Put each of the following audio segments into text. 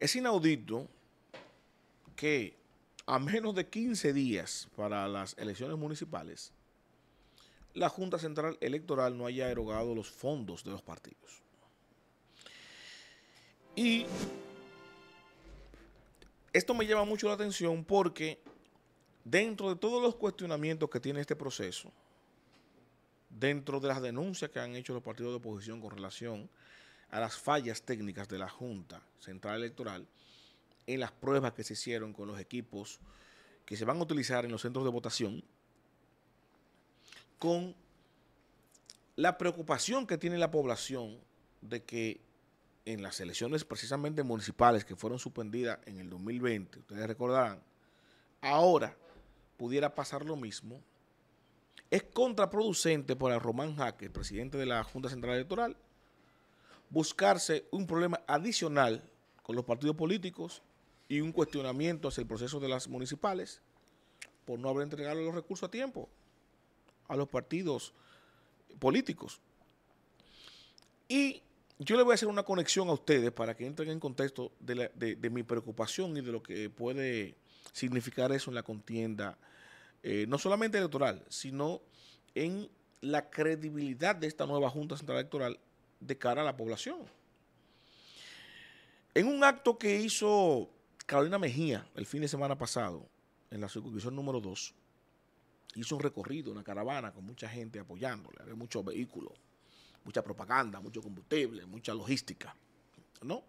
Es inaudito que a menos de 15 días para las elecciones municipales, la Junta Central Electoral no haya erogado los fondos de los partidos. Y esto me llama mucho la atención porque dentro de todos los cuestionamientos que tiene este proceso, dentro de las denuncias que han hecho los partidos de oposición con relación a las fallas técnicas de la Junta Central Electoral en las pruebas que se hicieron con los equipos que se van a utilizar en los centros de votación con la preocupación que tiene la población de que en las elecciones precisamente municipales que fueron suspendidas en el 2020, ustedes recordarán, ahora pudiera pasar lo mismo, es contraproducente para Román Jaque, presidente de la Junta Central Electoral, buscarse un problema adicional con los partidos políticos y un cuestionamiento hacia el proceso de las municipales por no haber entregado los recursos a tiempo a los partidos políticos. Y yo le voy a hacer una conexión a ustedes para que entren en contexto de, mi preocupación y de lo que puede significar eso en la contienda, eh, no solamente electoral, sino en la credibilidad de esta nueva Junta Central Electoral de cara a la población. En un acto que hizo Carolina Mejía el fin de semana pasado, en la circunscripción número 2, hizo un recorrido, una caravana con mucha gente apoyándole, había muchos vehículos, mucha propaganda, mucho combustible, mucha logística, ¿no?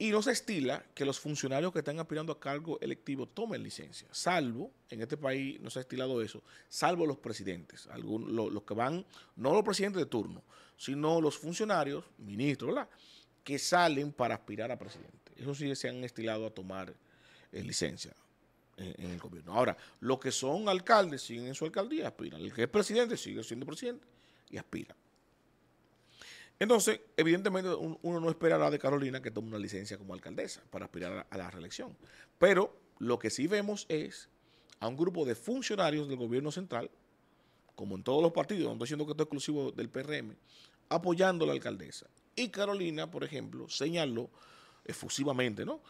Y no se estila que los funcionarios que están aspirando a cargo electivo tomen licencia, salvo, en este país no se ha estilado eso, salvo los presidentes, algún, los que van, no los presidentes de turno, sino los funcionarios, ministros, ¿verdad? Que salen para aspirar a presidente. Eso sí se han estilado a tomar eh, licencia en, en, el gobierno. Ahora, los que son alcaldes siguen en su alcaldía, aspiran. El que es presidente sigue siendo presidente y aspira. Entonces, evidentemente, uno no esperará de Carolina que tome una licencia como alcaldesa para aspirar a la reelección. Pero lo que sí vemos es a un grupo de funcionarios del gobierno central, como en todos los partidos, no estoy diciendo que esto es exclusivo del PRM, apoyando a la alcaldesa. Y Carolina, por ejemplo, señaló efusivamente, ¿no?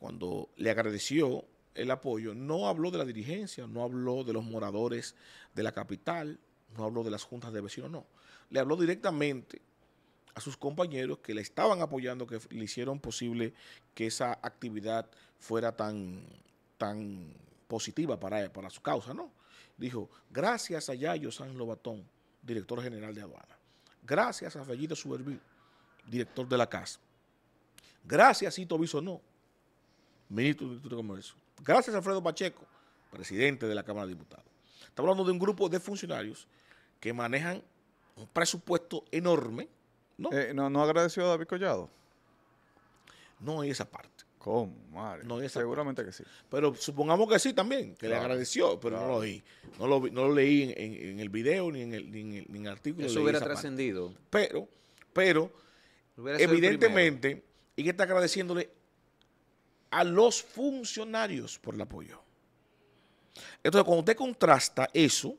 Cuando le agradeció el apoyo, no habló de la dirigencia, no habló de los moradores de la capital, no habló de las juntas de vecinos, no. Le habló directamente a sus compañeros que le estaban apoyando, que le hicieron posible que esa actividad fuera tan, tan positiva para, para su causa, ¿no? Dijo, gracias a Yayo San Lobatón, director general de aduana. Gracias a Fellito Suberví, director de la casa. Gracias a Cito no, ministro de Comercio. Gracias a Alfredo Pacheco, presidente de la Cámara de Diputados. Estamos hablando de un grupo de funcionarios que manejan un presupuesto enorme eh, no. agradeció a David Collado? No hay esa parte. ¿Cómo? Madre. No Seguramente que sí. Pero supongamos que sí también, que le agradeció, pero no lo oí. No lo, leí en, el video ni en el, ni en artículo. Eso hubiera trascendido. Pero, pero, evidentemente, y que está agradeciéndole a los funcionarios por el apoyo. Entonces, cuando usted contrasta eso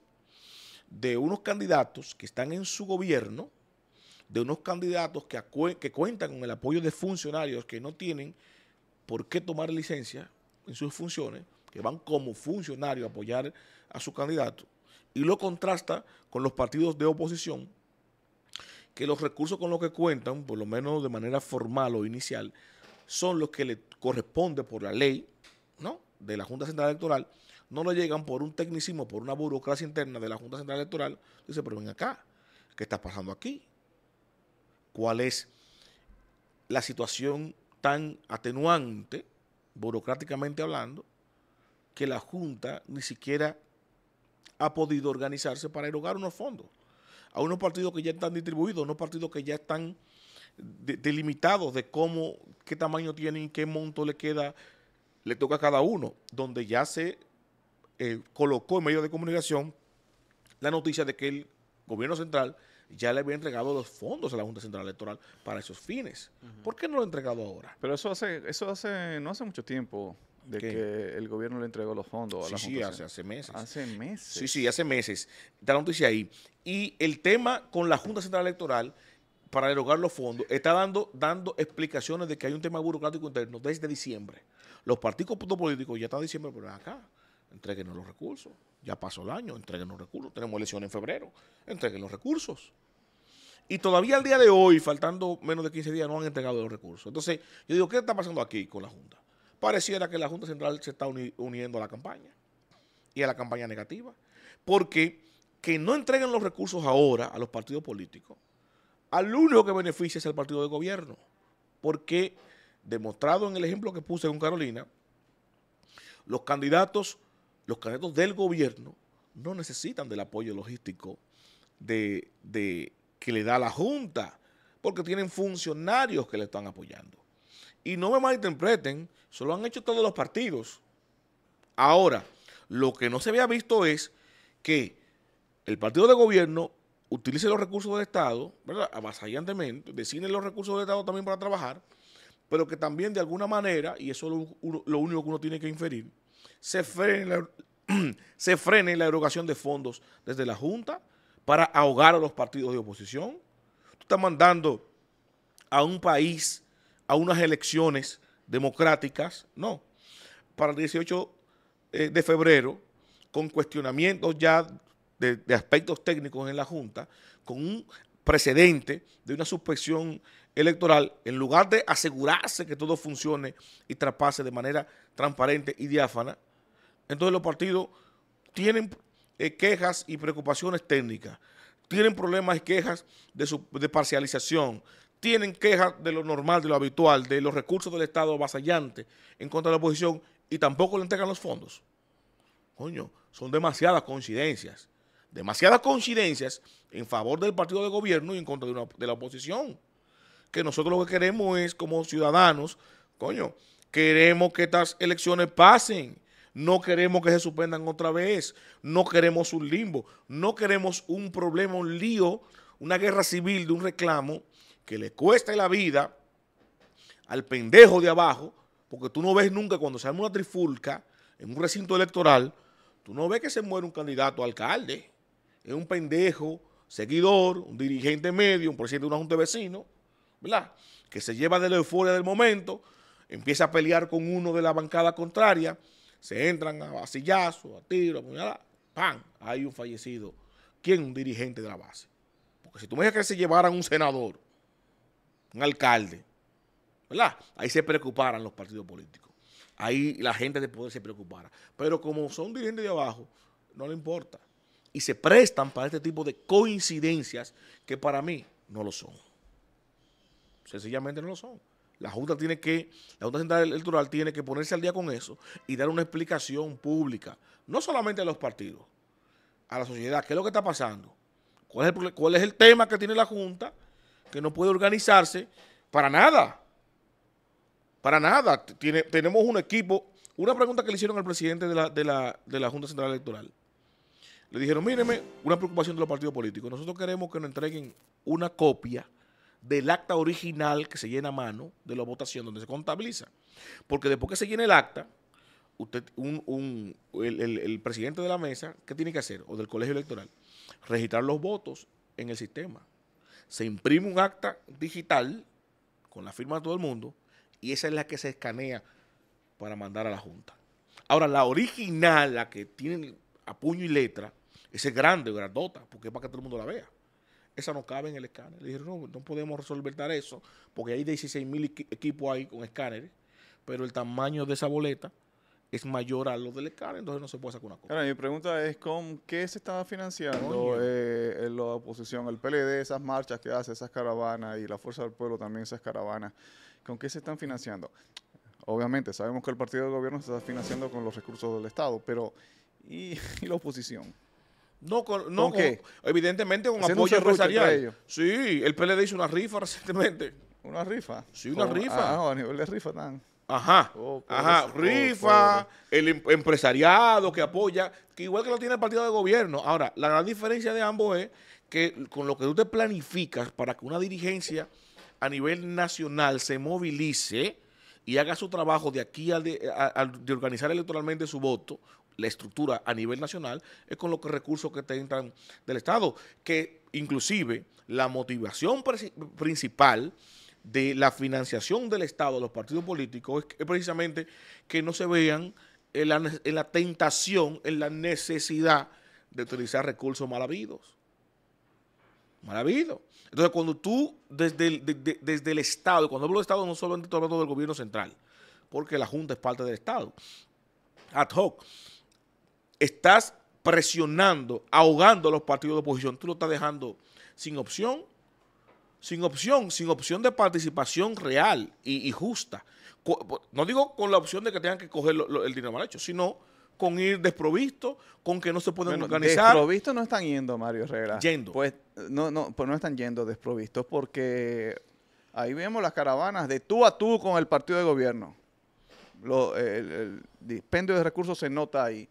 de unos candidatos que están en su gobierno, de unos candidatos que, que cuentan con el apoyo de funcionarios que no tienen por qué tomar licencia en sus funciones, que van como funcionarios a apoyar a su candidato, y lo contrasta con los partidos de oposición, que los recursos con los que cuentan, por lo menos de manera formal o inicial, son los que le corresponde por la ley, ¿no? De la Junta Central Electoral, no lo llegan por un tecnicismo, por una burocracia interna de la Junta Central Electoral, dice, pero ven acá, ¿qué está pasando aquí? cuál es la situación tan atenuante, burocráticamente hablando, que la Junta ni siquiera ha podido organizarse para erogar unos fondos a unos partidos que ya están distribuidos, a unos partidos que ya están delimitados de cómo, qué tamaño tienen, qué monto le queda, le toca a cada uno, donde ya se eh, colocó en medio de comunicación la noticia de que el gobierno central ya le había entregado los fondos a la Junta Central Electoral para esos fines. ¿Por qué no lo ha entregado ahora? Pero eso hace, eso hace, no hace mucho tiempo de que el gobierno le entregó los fondos a la Sí, Junta hace, meses. Hace meses. Sí, sí, hace meses. Está la noticia ahí. Y el tema con la Junta Central Electoral para derogar los fondos, está dando, dando explicaciones de que hay un tema burocrático interno desde diciembre. Los partidos políticos ya están diciembre, pero acá, entreguen los recursos. Ya pasó el año, entreguen los recursos. Tenemos elecciones en febrero, entreguen los recursos. Y todavía al día de hoy, faltando menos de 15 días, no han entregado los recursos. Entonces, yo digo, ¿qué está pasando aquí con la Junta? Pareciera que la Junta Central se está uniendo a la campaña y a la campaña negativa. Porque que no entreguen los recursos ahora a los partidos políticos, al único que beneficia es el partido de gobierno. Porque, demostrado en el ejemplo que puse con Carolina, los candidatos los candidatos del gobierno no necesitan del apoyo logístico de, que le da la Junta, porque tienen funcionarios que le están apoyando. Y no me malinterpreten, eso lo han hecho todos los partidos. Ahora, lo que no se había visto es que el partido de gobierno utilice los recursos del Estado, ¿verdad? Avasallantemente, designe los recursos del Estado también para trabajar, pero que también de alguna manera, y eso es lo único que uno tiene que inferir, se frene la, er-, se la erogación de fondos desde la Junta para ahogar a los partidos de oposición. Tú estás mandando a un país a unas elecciones democráticas, no, para el 18 eh, de febrero, con cuestionamientos ya de, de aspectos técnicos en la Junta, con un precedente de una suspensión electoral, en lugar de asegurarse que todo funcione y traspase de manera transparente y diáfana, entonces los partidos tienen eh, quejas y preocupaciones técnicas, tienen problemas y quejas de, su, parcialización, tienen quejas de lo normal, de lo habitual, de los recursos del Estado avasallante en contra de la oposición y tampoco le entregan los fondos. Coño, son demasiadas coincidencias, demasiadas coincidencias en favor del partido de gobierno y en contra de la oposición que nosotros lo que queremos es, como ciudadanos, coño, queremos que estas elecciones pasen. No queremos que se suspendan otra vez. No queremos un limbo. No queremos un problema, un lío, una guerra civil de un reclamo que le cueste la vida al pendejo de abajo, porque tú no ves nunca cuando se una trifulca en un recinto electoral, tú no ves que se muere un candidato a alcalde. Es un pendejo, seguidor, un dirigente medio, un presidente de un junta de vecinos, ¿verdad? Que se lleva de la euforia del momento, empieza a pelear con uno de la bancada contraria, se entran a vacillazo a tiro a ¡pam! Hay un fallecido. ¿Quién? Un dirigente de la base. Porque si tú me dijeras que se llevaran un senador, un alcalde, ¿verdad? Ahí se preocuparan los partidos políticos. Ahí la gente de poder se preocupara. Pero como son dirigentes de abajo, no le importa. Y se prestan para este tipo de coincidencias que para mí no lo son. Sencillamente no lo son. La Junta tiene que, la Junta Central Electoral tiene que ponerse al día con eso y dar una explicación pública, no solamente a los partidos, a la sociedad, qué es lo que está pasando, cuál es el, tema que tiene la Junta, que no puede organizarse para nada. Para nada. tenemos un equipo. Una pregunta que le hicieron al presidente de la, de la Junta Central Electoral. Le dijeron, míreme, una preocupación de los partidos políticos. Nosotros queremos que nos entreguen una copia del acta original que se llena a mano de la votación donde se contabiliza. Porque después que se llena el acta, usted, el, presidente de la mesa, ¿qué tiene que hacer? O del colegio electoral, registrar los votos en el sistema. Se imprime un acta digital con la firma de todo el mundo y esa es la que se escanea para mandar a la Junta. Ahora, la original, la que tiene a puño y letra, esa es grande, grandota, porque es para que todo el mundo la vea esa no cabe en el escáner. Le dijeron, no, no podemos resolver eso, porque hay 16.000 mil equipos ahí con escáneres, pero el tamaño de esa boleta es mayor a lo del escáner, entonces no se puede sacar una cosa. Ahora, mi pregunta es, ¿con qué se está financiando eh, la oposición, el PLD, esas marchas que hace, esas caravanas, y la Fuerza del Pueblo también esas caravanas? ¿Con qué se están financiando? Obviamente, sabemos que el partido del gobierno se está financiando con los recursos del Estado, pero y la oposición? No, con, no, evidentemente con apoyo empresarial. Sí, el PLD hizo una rifa recientemente. ¿Una rifa? Sí, una rifa. Ah, a nivel de rifa tan. Ajá, oh, ajá, rifa, el em, empresariado que apoya, que igual que lo tiene el partido de gobierno. Ahora, la gran diferencia de ambos es que con lo que tú te planificas para que una dirigencia a nivel nacional se movilice y haga su trabajo de aquí al de, de organizar electoralmente su voto, la estructura a nivel nacional es con los recursos que te entran del Estado, que inclusive la motivación principal de la financiación del Estado de los partidos políticos es, precisamente que no se vean en la, tentación, en la necesidad de utilizar recursos mal habidos. Mal Entonces, cuando tú, desde el, desde el Estado, cuando hablo de Estado, no solamente estoy hablando del gobierno central, porque la Junta es parte del Estado, ad hoc, estás presionando, ahogando a los partidos de oposición. Tú lo estás dejando sin opción, sin opción, sin opción de participación real y, justa. No digo con la opción de que tengan que coger el dinero mal hecho, sino con ir desprovisto, con que no se pueden organizar. Desprovistos no están yendo, Mario Herrera. Yendo. Pues no, pues no están yendo desprovistos porque ahí vemos las caravanas de tú a tú con el partido de gobierno. el dispendio de recursos se nota ahí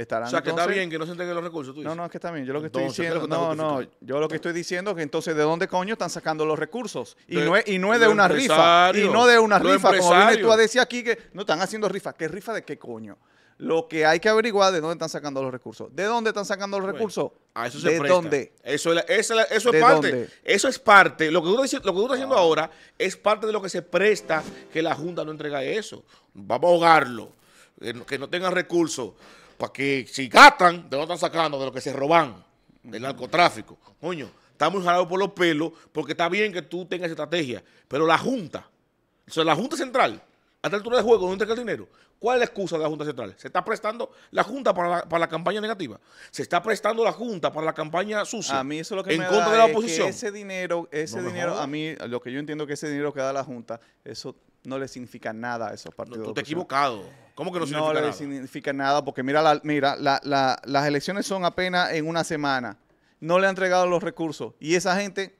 o sea, que está bien que no se entreguen los recursos. No, no, es que está bien. Yo lo que estoy diciendo. No, no. Yo lo que estoy diciendo es que entonces, ¿de dónde coño están sacando los recursos? Y, no, es, y no es de una rifa. Y no de una rifa. Como viene tú a decir aquí que no están haciendo rifa. ¿Qué rifa de qué coño? Lo que hay que averiguar de dónde están sacando los recursos. ¿De dónde están sacando los recursos? ¿De dónde? Eso, es, parte. Eso es parte. Lo que tú estás, lo haciendo ah. ahora es parte de lo que se presta que la Junta no entrega eso. Vamos a ahogarlo. Que no, que no tengan recursos para que si gastan, de lo están sacando, de lo que se roban, del narcotráfico. Coño, estamos jalados por los pelos, porque está bien que tú tengas estrategia, pero la Junta, o sea, la Junta Central, a el altura de juego, ¿dónde entra el dinero? ¿Cuál es la excusa de la Junta Central? ¿Se está prestando la Junta para la, campaña negativa? ¿Se está prestando la Junta para la campaña sucia? A mí eso lo que en contra de la oposición. ese dinero, ese dinero, a mí lo que yo entiendo que ese dinero que da la Junta, eso no le significa nada a esos partidos. tú te equivocado. ¿Cómo que no significa nada? No le significa nada porque mira, mira las elecciones son apenas en una semana. No le han entregado los recursos y esa gente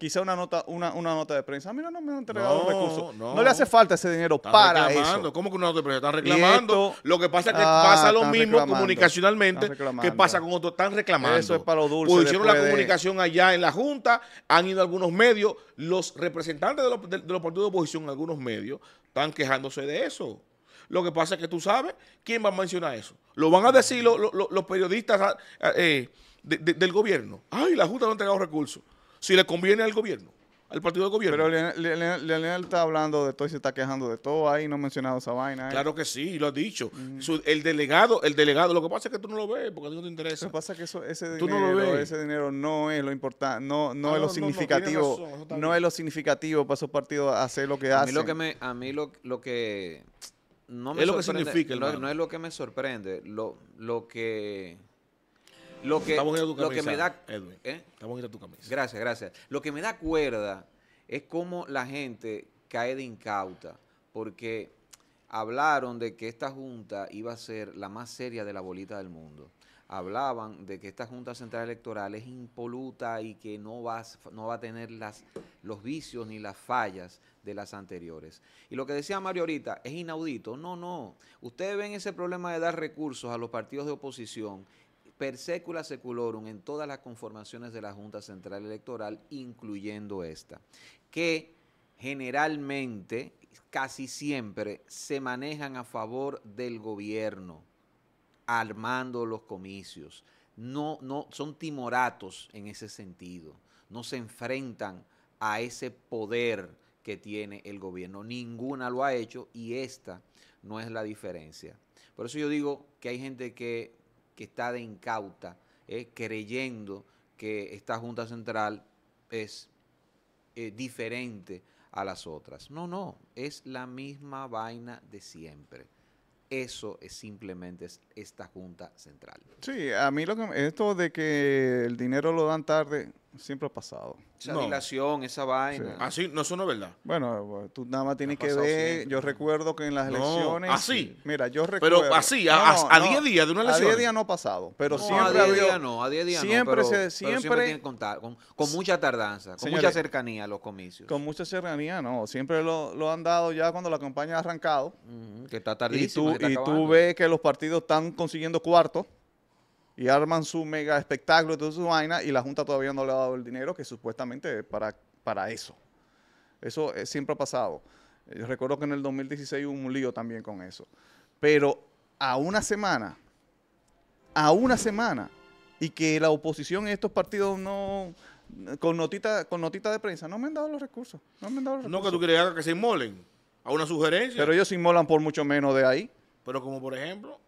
quizá una nota, una, nota de prensa. Ah, mira, no me han entregado recursos. No. le hace falta ese dinero para Eso. ¿Cómo que una nota de prensa? Están reclamando. lo que pasa es que ah, pasa lo mismo comunicacionalmente que pasa con otros. Están reclamando. Eso es para lo dulce. hicieron la comunicación allá en la Junta, han ido algunos medios, los representantes de los, partidos de oposición en algunos medios están quejándose de eso. Lo que pasa es que tú sabes quién va a mencionar eso. Lo van a decir los, periodistas ah, eh, del gobierno. Ay, la Junta no ha entregado recursos si le conviene al gobierno, al partido de gobierno. Pero Leonel está hablando de todo y se está quejando de todo ahí, no ha mencionado esa vaina. ¿eh? Claro que sí, lo ha dicho. Mm. el delegado, el delegado, lo que pasa es que tú no lo ves porque a ti no te interesa. Lo que pasa es que eso, ese, dinero, no es lo importante, no, no, ah, es lo significativo, no, es lo significativo para esos partidos hacer lo que hacen. A mí lo que me, a mí lo, que no me es no, es lo que me sorprende, lo, lo que lo que, me da, ¿Eh? tu camisa. Gracias, gracias. Lo que me da cuerda es cómo la gente cae de incauta, porque hablaron de que esta junta iba a ser la más seria de la bolita del mundo. Hablaban de que esta Junta Central Electoral es impoluta y que no va, no va a tener las, los vicios ni las fallas de las anteriores. Y lo que decía Mario ahorita es inaudito. No, no. Ustedes ven ese problema de dar recursos a los partidos de oposición per secula seculorum en todas las conformaciones de la Junta Central Electoral, incluyendo esta, que generalmente, casi siempre, se manejan a favor del gobierno, armando los comicios. No, no, son timoratos en ese sentido, no se enfrentan a ese poder que tiene el gobierno. Ninguna lo ha hecho y esta no es la diferencia. Por eso yo digo que hay gente que que está de incauta, eh, creyendo que esta Junta Central es eh, diferente a las otras. No, no, es la misma vaina de siempre. Eso es simplemente esta Junta Central. Sí, a mí esto de que el dinero lo dan tarde, Siempre ha pasado. Esa dilación, esa vaina. Así, ah, no, eso no es verdad. Bueno, pues, tú nada más tienes que ver. Yo recuerdo que en las elecciones. así. Mira, yo recuerdo. Pero así, a 10 días de una elección. A 10 días no ha pasado. Pero siempre. A 10 días no, a 10 días siempre se, con, mucha tardanza, con mucha cercanía a los comicios. Con mucha cercanía, no. Siempre lo, han dado ya cuando la campaña ha arrancado. que está tardísimo. Y tú, y tú ves que los partidos están consiguiendo cuartos y arman su mega espectáculo y toda su vaina y la Junta todavía no le ha dado el dinero que supuestamente para, para eso. Eso eh, siempre ha pasado. Yo recuerdo que en el 2016 hubo un lío también con eso. Pero a una semana, a una semana, y que la oposición en estos partidos no, con notita, con notita de prensa, no me han dado los recursos. No, me han dado los recursos. no que tú quieres que se inmolen a una sugerencia. Pero ellos se inmolan por mucho menos de ahí. Pero como por ejemplo,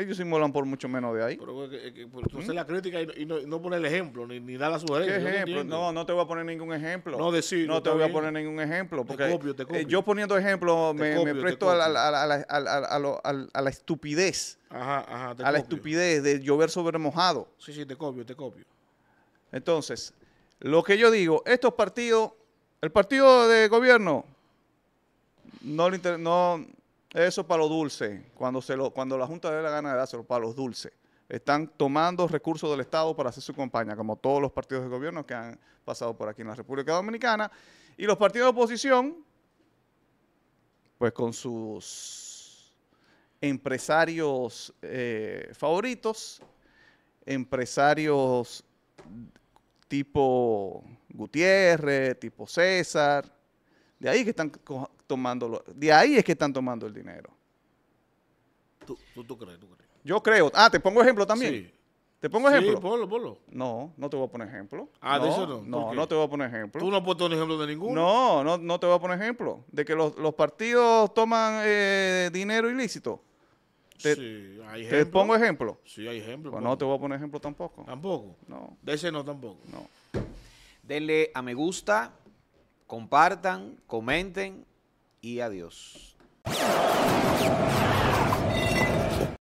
ellos se inmolan por mucho menos de ahí. Pero, pues, la crítica y, no, el ejemplo, ni, dar la sugerencia. ¿Qué ejemplo? No, no, te voy a poner ningún ejemplo. No, decir. No te voy a poner ningún ejemplo. te copio, te eh, copio. yo poniendo ejemplo me, presto a la, estupidez. Ajá, ajá, a la estupidez de llover sobre mojado. Sí, sí, te copio, te copio. Entonces, lo que yo digo, estos partidos, el partido de gobierno no, no, eso para los dulces, cuando, se lo, cuando la Junta de la gana de dárselo, para los dulces. Están tomando recursos del Estado para hacer su campaña, como todos los partidos de gobierno que han pasado por aquí en la República Dominicana. Y los partidos de oposición, pues con sus empresarios eh, favoritos, empresarios tipo Gutiérrez, tipo César, de ahí es que están tomando, de ahí es que están tomando el dinero. Tú, tú, crees, tú crees. Yo creo. Ah, te pongo ejemplo también. Sí. ¿Te pongo ejemplo? Sí, ponlo, ponlo. No, no te voy a poner ejemplo. Ah, no, no. No, no te voy a poner ejemplo. ¿Tú no has puesto un ejemplo de ninguno? No, no, no te voy a poner ejemplo. De que los, partidos toman eh, dinero ilícito. sí, hay ejemplo. ¿Te pongo ejemplo? Sí, hay ejemplo. Pues no te voy a poner ejemplo tampoco. ¿Tampoco? No. De ese no tampoco. No. Denle a me gusta, Compartan, comenten y adiós.